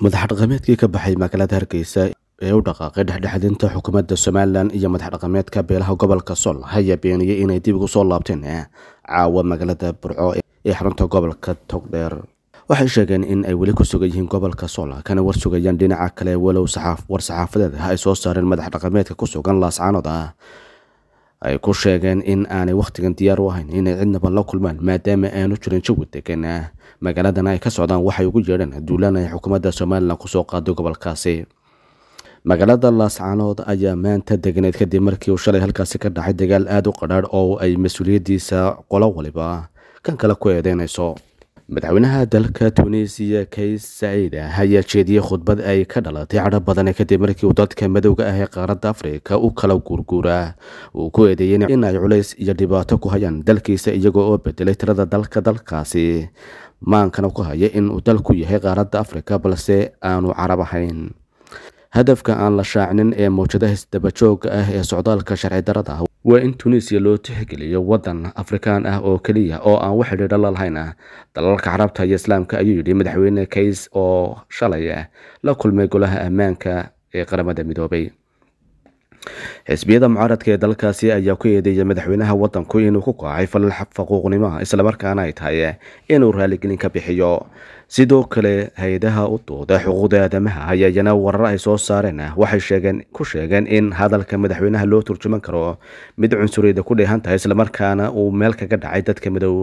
madax dhaqameedkii ka baxay magaalada hargeysa ee u dhaqaaqay dhexdhexdinta xukuumadda somalilan iyo madax dhaqameedka beelaha gobolka sool haya beeniyey inay dib ugu soo laabteen caawa magaalada burco ee xarunta gobolka togdheer waxay sheegeen in ay weli ku sugan yihiin gobolka sool kana warsugayaan dhinaca kale walow war saxaafadeed ay soo saareen madax dhaqameedka ku sugan laascaanood ah ay ku sheegeen in aanay wakhtigan diyaar u ahayn inay cidnaba la kulmaan maadaama aanu jirin jawi degan ah magaaladana ay ka socdaan waxay ugu yeedheen duulaan ay xukuumadda somalilan kusoo qaaday gobolkaasi magaalada laascaanood ayaa maanta deganeed kadib markii uu shalay halkaasi ka dhacay dagaal aada u qadhaadh oo ay mas-uuliyaddiisa qolo waliba kan kale ku eedeynayso madaxweynaha dalka tunisiya kays saciid ah ayaa jeediyey khudbad ay ka dhalatay cadho badan kadib markii uu dadka madowga ah ee qaaradda afrika u kala guurguura uu ku eedeeyey in ay culays iyo dhibaato ku hayaan dalkiisa iyagoo oo bedelay tirada dalka dalkaasi maankana ku haya in uu dalku yahay qaaradda afrika balse aanu carab ahayn hadafka aan la shaacnin ee mawjadaha isdabajooga ah ee socdaalka sharci darada waa in tunisiya loo tixgeliyo waddan afrikaan ah oo keliya oo aan wax xidhiidho la lahayn ah dalalka carabta iyo islaamka ayuu yidhi madaxweyne kays oo shalay ah la kulmay golaha ammaanka ee qaramada midoobay xisbiyada mucaaradka ee dalkaasi ayaa ku eedeeya madaxweynaha wadanku inuu ku kacay falal xaquuqnimoa islamarkaana ay tahay inuu raaligelin ka bixiyo sidoo kale hay-adaha u dooda xuquuqda aadamaha ayaayana warar ay soo saareen waxay sheegeen ku sheegeen in hadalka madaxweynaha loo turjuman karo mid cunsuriyada ku dheehan tahay islamarkaana uu meel kaga dhacay dadka madow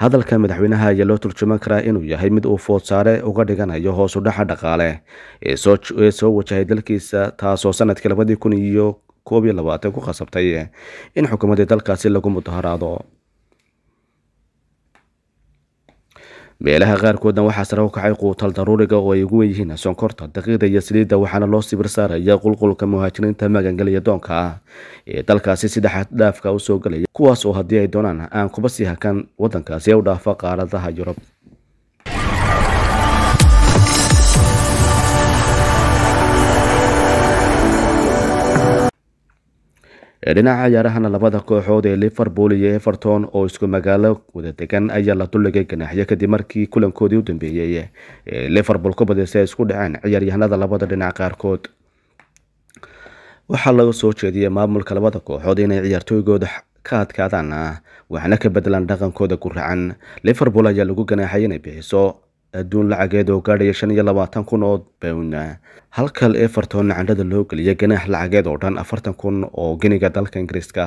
hadalka madaxweynaha ayaa loo turjuman karaa inuu yahay mid uu foodsaare uga dhiganayo hoosudhaxa dhaqaale ee soo wajahay dalkiisa taasoo sanadkii labadii kun iyo koob iyo labaatan ku qasabtay in xukuumaddii dalkaasi lagu mudaharaado meelaha qaarkoodna waxaa sare u kacay quutal daruuriga oo ay ugu wen yihiin sonkorta daqiiqda iyo saliidda waxaana loo sibir saaraya qulqulka muhaajiriinta magangelaya doonka ah ee dalkaasi sida dhaafka usoo gelaya kuwaas oo haddii ay doonaan aan kuba sii hakan waddankaasi u dhaafa qaaradaha yurub dhinaca ciyaarahana labada kooxood ee liverpool iyo everton oo isku magaalo wada degan ayaa la dulligay ganaaxyo kadib markii kulankoodii u dambeeyey ee liverpool ku badisa ay isku dhaceen ciyaaryahanada labada dhinac qaarkood waxaa laga soo jeediyey maamulka labada kooxood inay ciyaartooygooda ka adkaadaan ah, waxna ka bedelaan dhaqankooda guracan liverpool ayaa lagu ganaaxay inay bixiso adduun lacageed oo gaadhaya shan iyo labaatan kun oo bawun halka eferton candhada loo geliyay ganaax lacageed oo dhan afartan kun oo geniga dalka ingiriiska